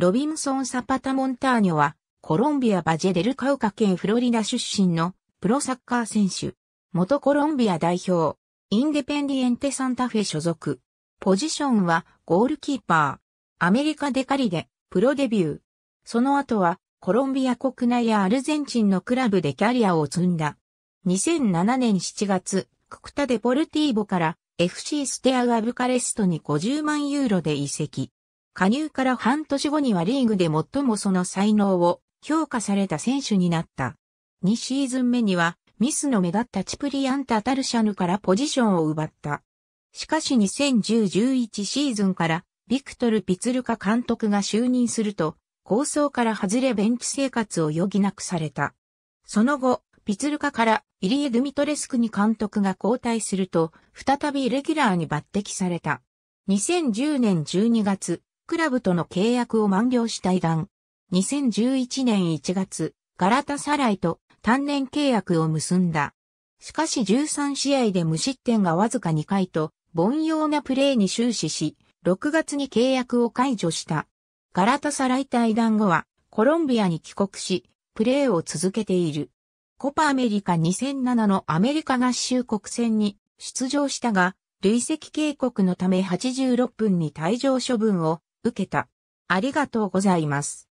ロビンソン・サパタ・モンターニョは、コロンビア・バジェデルカウカ県フロリダ出身のプロサッカー選手。元コロンビア代表、インデペンディエンテ・サンタフェ所属。ポジションはゴールキーパー。アメリカデカリでプロデビュー。その後はコロンビア国内やアルゼンチンのクラブでキャリアを積んだ。2007年7月、ククタ・デポルティーボから FC ステアガブカレストに50万ユーロで移籍。加入から半年後にはリーグで最もその才能を評価された選手になった。2シーズン目には、ミスの目立ったチプリアン・タタルシャヌからポジションを奪った。しかし2010-11シーズンから、ビクトル・ピツルカ監督が就任すると、構想から外れベンチ生活を余儀なくされた。その後、ピツルカからイリエ・ドゥミトレスクに監督が交代すると、再びレギュラーに抜擢された。2010年12月、クラブとの契約を満了したイダン。2011年1月、ガラタサライと単年契約を結んだ。しかし13試合で無失点がわずか2回と、凡庸なプレーに終始し、6月に契約を解除した。ガラタサライ対談後は、コロンビアに帰国し、プレーを続けている。コパアメリカ2007のアメリカ合衆国戦に出場したが、累積警告のため86分に退場処分を受けた。ありがとうございます。